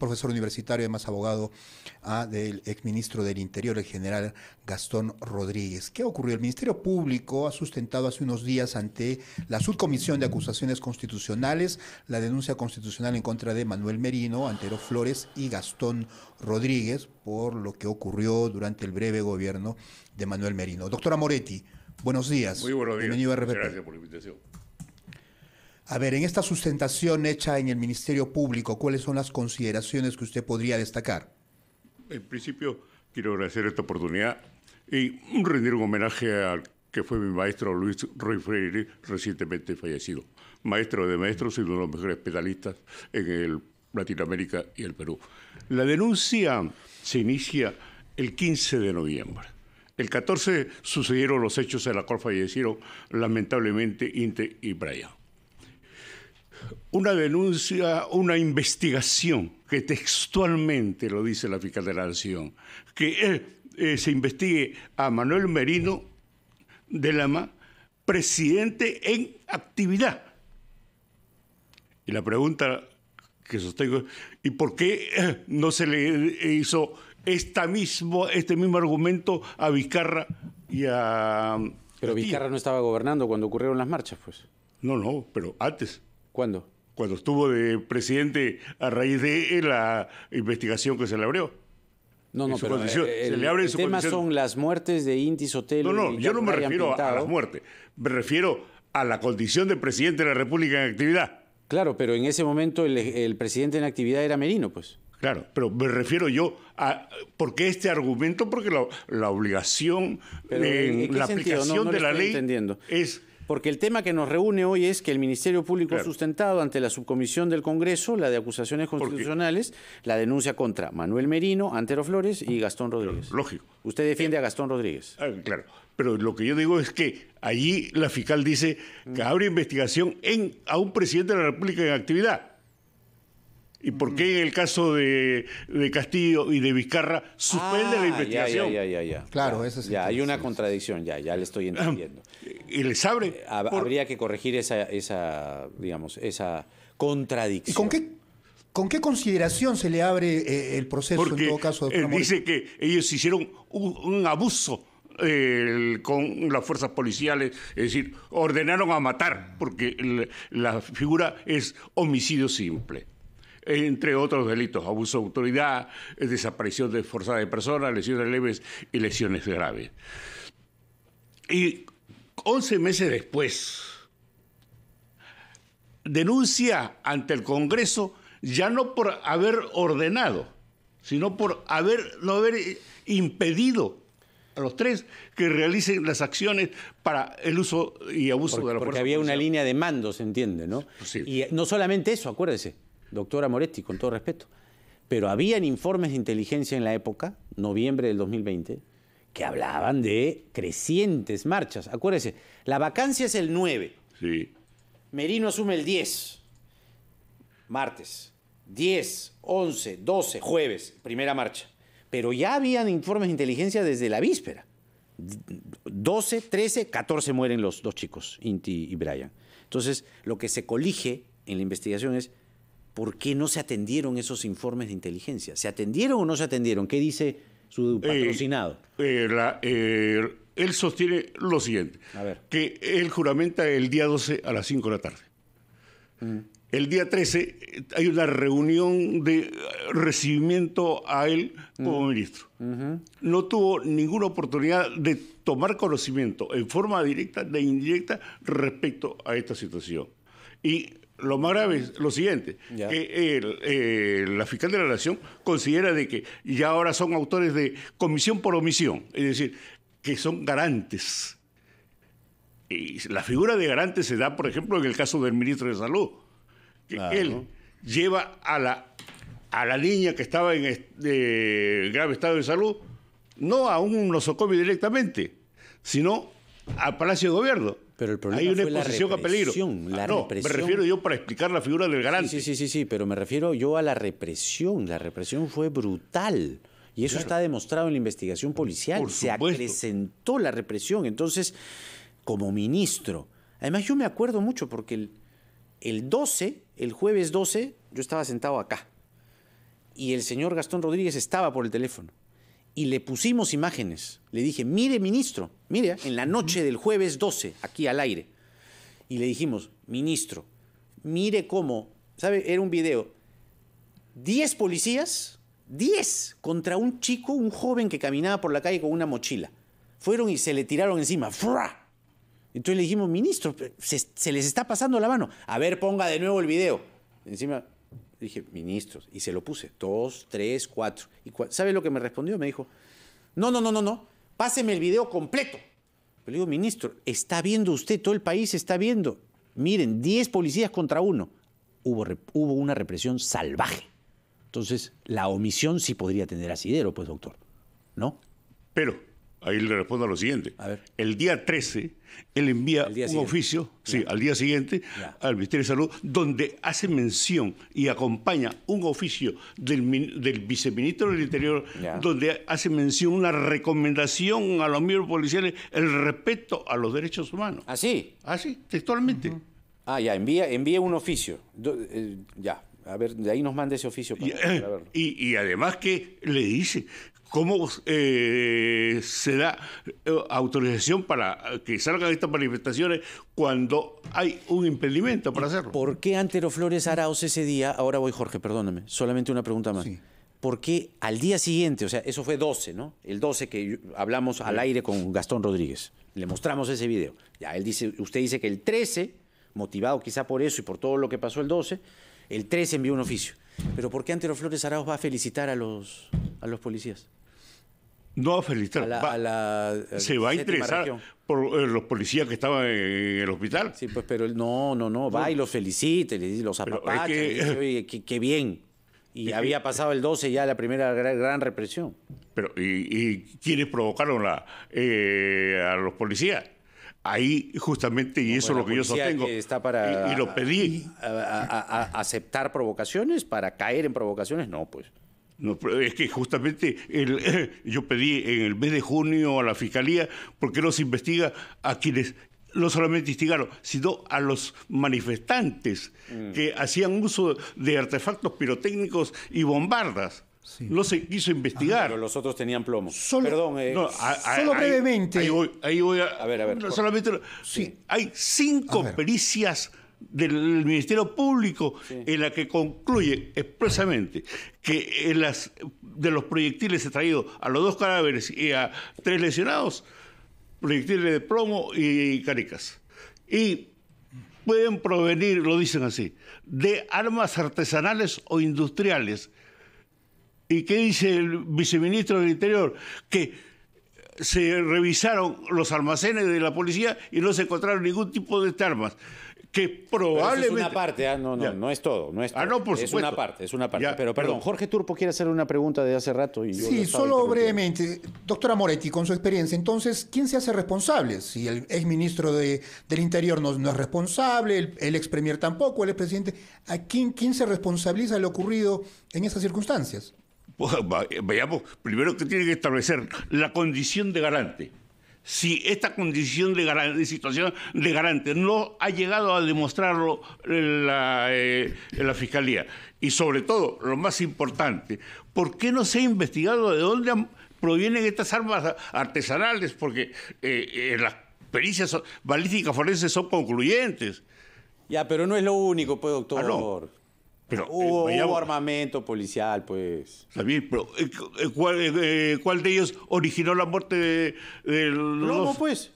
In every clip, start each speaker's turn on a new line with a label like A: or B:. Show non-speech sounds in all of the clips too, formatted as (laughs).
A: profesor universitario, y además abogado del exministro del Interior, el general Gastón Rodríguez. ¿Qué ocurrió? El Ministerio Público ha sustentado hace unos días ante la Subcomisión de Acusaciones Constitucionales la denuncia constitucional en contra de Manuel Merino, Antero Flores y Gastón Rodríguez por lo que ocurrió durante el breve gobierno de Manuel Merino. Doctora Moretti, buenos días. Muy buenos días. Bienvenido a Gracias por la invitación. A ver, en esta sustentación hecha en el Ministerio Público, ¿cuáles son las consideraciones que usted podría destacar?
B: En principio, quiero agradecer esta oportunidad y rendir un homenaje al que fue mi maestro Luis Ruy Freire, recientemente fallecido. Maestro de maestros y uno de los mejores pedalistas en Latinoamérica y el Perú. La denuncia se inicia el 15 de noviembre. El 14 sucedieron los hechos en la cual fallecieron lamentablemente Inte y Brian una denuncia, una investigación, que textualmente lo dice la Fiscal de la Nación, que eh, eh, se investigue a Manuel Merino de Lama, presidente en actividad. Y la pregunta que sostengo ¿y por qué eh, no se le hizo esta mismo, este mismo argumento a Vizcarra y a... Pero Vizcarra no estaba gobernando cuando ocurrieron las marchas, pues. No, no, pero antes. ¿Cuándo? Cuando estuvo de presidente a raíz de eh, la investigación que se le abrió. No, no, pero eh, el, se tema son
C: las muertes de Intis Hotel. No, no, yo no me refiero a las muertes,
B: me refiero a la condición de
C: presidente de la República en actividad. Claro, pero en ese momento el, presidente en actividad era Merino,
B: pues. Claro, pero me refiero yo a por qué este argumento, porque la, obligación, en, la aplicación de la ley es porque el tema que nos reúne hoy
C: es que el Ministerio Público ha sustentado ante la subcomisión del Congreso la de acusaciones constitucionales, la denuncia contra Manuel Merino, Antero Flores y Gastón Rodríguez. Lógico. Usted defiende a Gastón
B: Rodríguez. Ah, claro, pero lo que yo digo es que allí la fiscal dice que mm. abre investigación en, a un presidente de la República en actividad. ¿Y por qué en el caso de, Castillo y de Vizcarra suspende la ah, investigación? Ya, ya, ya, claro, eso
C: sí. Ya, hay una contradicción, ya, ya le estoy ah, entendiendo. Y les abre. Eh, habría que corregir esa, esa, digamos, esa contradicción. ¿Y con qué,
A: con qué consideración se le abre eh, el proceso en todo caso? De dice
B: que ellos hicieron un, abuso con las fuerzas policiales, es decir, ordenaron a matar, porque la figura es homicidio simple entre otros delitos, abuso de autoridad, eh, desaparición de forzada de personas, lesiones leves y lesiones graves. Y 11 meses después, denuncia ante el Congreso ya no por haber ordenado, sino por haber, no haber eh, impedido a los tres que realicen las acciones para el uso y abuso de la fuerza. Porque había una línea de
C: mando, se entiende, ¿no? Y eh, no solamente eso, acuérdese, doctora Moretti, con todo respeto, pero habían informes de inteligencia en la época, noviembre del 2020, que hablaban de crecientes marchas. Acuérdese, la vacancia es el 9. Sí. Merino asume el 10, martes. 10, 11, 12, jueves, primera marcha. Pero ya habían informes de inteligencia desde la víspera. 12, 13, 14 mueren los dos chicos, Inti y Brian. Entonces, lo que se colige en la investigación es ¿por qué no se atendieron esos informes de inteligencia? ¿Se atendieron o no se atendieron? ¿Qué dice su eh, patrocinado?
B: Eh, eh, él sostiene lo siguiente, que él juramenta el día 12 a las 5 de la tarde. Mm. El día 13 hay una reunión de recibimiento a él como mm. ministro. No tuvo ninguna oportunidad de tomar conocimiento en forma directa de indirecta respecto a esta situación. Y lo más grave es lo siguiente, que eh, la fiscal de la nación considera de que ya ahora son autores de comisión por omisión, es decir, que son garantes. Y la figura de garante se da, por ejemplo, en el caso del ministro de Salud, que él lleva a la, a la niña que estaba en grave estado de salud, no a un nosocomio directamente, sino al Palacio de Gobierno pero el problema Hay una la represión,
C: ah, no, me refiero yo para explicar la figura del garante. Sí, sí, sí, sí, pero me refiero yo a la represión. La represión fue brutal. Y eso está demostrado en la investigación policial. Se acrecentó la represión. Entonces, como ministro, además yo me acuerdo mucho porque el, el 12, el jueves 12, yo estaba sentado acá. Y el señor Gastón Rodríguez estaba por el teléfono. Y le pusimos imágenes. Le dije, mire ministro, Mire, en la noche del jueves 12, aquí al aire. Y le dijimos, ministro, mire cómo, ¿sabe? Era un video, 10 policías, 10 contra un chico, un joven que caminaba por la calle con una mochila. Fueron y se le tiraron encima. ¡Fra! Entonces le dijimos, ministro, se, les está pasando la mano. A ver, ponga de nuevo el video. Encima dije, ministro, y se lo puse, dos, tres, cuatro. Y ¿Sabe lo que me respondió? Me dijo, no, no, no, no, no páseme el video completo. Pero digo, ministro, está viendo usted, todo el país está viendo. Miren, 10 policías contra uno. Hubo, hubo una represión salvaje. Entonces,
B: la omisión sí podría tener asidero, pues, doctor. ¿No? Pero Ahí le respondo a lo siguiente. El día 13, él envía un oficio, sí, al día siguiente, al Ministerio de Salud, donde hace mención y acompaña un oficio del, viceministro del Interior, donde hace mención una recomendación a los miembros policiales el respeto a los derechos humanos. ¿Así? ¿Ah, Así, ah, textualmente.
C: Ah, ya, envía, envía un oficio. Eh, ya, a ver, de ahí nos manda ese oficio eh,
B: y, y, además que le dice, cómo eh, se da eh, autorización para eh, que salgan estas manifestaciones cuando hay un
C: impedimento para hacerlo. ¿Por qué Antero Flores Arauz ese día? Ahora voy, Jorge, perdóname, solamente una pregunta más. ¿Por qué al día siguiente, o sea, eso fue 12, ¿no? El 12 que hablamos al aire con Gastón Rodríguez, le mostramos ese video. Ya, él dice, usted dice que el 13, motivado quizá por eso y por todo lo que pasó el 12, el 13 envió un oficio. Pero ¿por qué Antero Flores Arauz va a felicitar a los, a los policías? No va a felicitar. se va a interesar
B: por eh, los policías que estaban en, el hospital. Sí, pues, pero no,
C: no, no. Va y los felicita, dice los apapacha. que, qué bien. Y había eh, pasado
B: el 12 ya la primera gran, represión. Pero, ¿y, y quiénes provocaron la, eh, a los policías? Ahí justamente, y eso es lo que yo sostengo.
C: y, lo pedí. aceptar provocaciones, para caer en provocaciones, no, pues
B: es que justamente (laughs) yo pedí en el mes de junio a la Fiscalía porque no se investiga a quienes no solamente instigaron, sino a los manifestantes mm. que hacían uso de artefactos pirotécnicos y bombardas. No se quiso investigar. Ah, pero los otros tenían plomo. Perdón, eh, solo brevemente. Ahí, voy, a, ver, a ver. hay cinco pericias del Ministerio Público en la que concluye expresamente que eh, de los proyectiles extraídos a los dos cadáveres y a tres lesionados, proyectiles de plomo y caricas. Y pueden provenir, lo dicen así, de armas artesanales o industriales. ¿Y qué dice el viceministro del Interior? Que se revisaron los almacenes de la policía y no se encontraron ningún tipo de armas que
A: probablemente... es una
C: parte, ah, no, no, no es todo, no es ah, no, por es una parte, es una parte. Pero perdón, Jorge Turpo quiere hacer una pregunta de hace rato. Y sí, solo
A: brevemente. Doctora Moretti, con su experiencia, entonces, ¿quién se hace responsable? Si el exministro de, del Interior no, es responsable, el, el ex tampoco, el expresidente, ¿a quién, se responsabiliza de lo ocurrido en esas circunstancias?
B: Pues, vayamos, eh, primero que tiene que establecer la condición de garante si esta condición de, situación de garante no ha llegado a demostrarlo la, eh, la Fiscalía. Y sobre todo, lo más importante, ¿por qué no se ha investigado de dónde provienen estas armas artesanales? Porque eh, las pericias balísticas forenses son concluyentes.
C: Ya, pero no es lo único, pues, ah, doctor. Ah,
B: pero, eh, hubo,
C: armamento policial,
B: pues. pero eh, eh, ¿cuál, de ellos originó la muerte de, los... pues.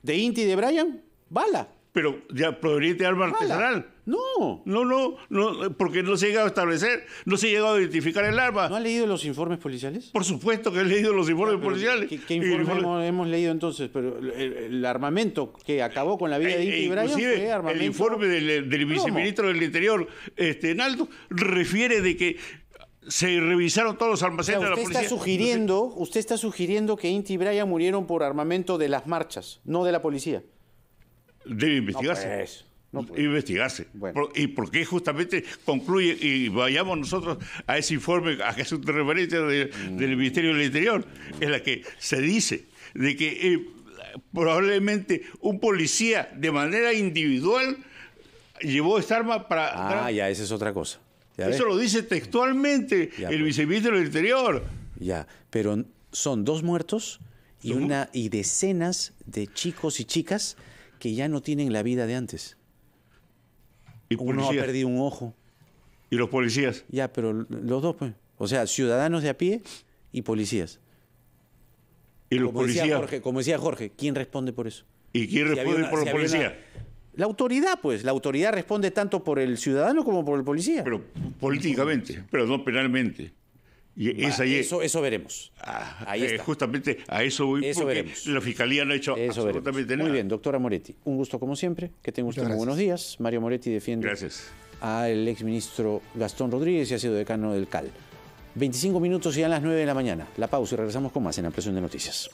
B: ¿De Inti y de Brian? Bala pero ya proveería de arma artesanal. No. No, no, no, porque no se ha llegado a establecer, no se ha llegado a identificar el arma. ¿No ha leído los informes policiales? Por supuesto que he leído los informes ah, policiales. ¿Qué, informes
C: hemos, leído entonces? Pero el, armamento que acabó con la vida eh, de eh, Inti Brian armamento... El informe
B: del, eh, viceministro del Interior, este, Enaldo, refiere de que se revisaron todos los almacenes de la policía. Está sugiriendo,
C: usted está sugiriendo que Inti y murieron por armamento de las marchas, no de la policía.
B: Debe investigarse. Pues, pues. investigarse. y porque justamente concluye y vayamos nosotros a ese informe a que es un referente del Ministerio del Interior, en la que se dice de que eh, probablemente un policía de manera individual llevó esta arma para... Ah, ya,
C: esa es otra cosa. Eso
B: lo dice textualmente el
C: pues. viceministro del Interior. Ya, pero son dos muertos y, una, y decenas de chicos y chicas que ya no tienen la vida de antes. ¿Y Uno ha perdido un ojo. ¿Y
B: los policías?
C: Ya, pero los dos, pues. O sea, ciudadanos de a pie y policías. ¿Y los policías? como decía Jorge, ¿quién responde por eso? ¿Y quién responde por los policías? La autoridad, pues. La autoridad responde tanto por el ciudadano como por el policía. Pero políticamente, pero no penalmente. Y eso, eso veremos. Ah, ahí eh, está. justamente a eso voy porque la
B: fiscalía no ha hecho eso absolutamente Muy
C: bien, doctora Moretti. Un gusto como siempre. Que tenga usted muy buenos días. Mario Moretti defiende al exministro Gastón Rodríguez y ha sido decano del CAL. 25 minutos y a las 9 de la mañana. La pausa y regresamos con más en la presión de noticias.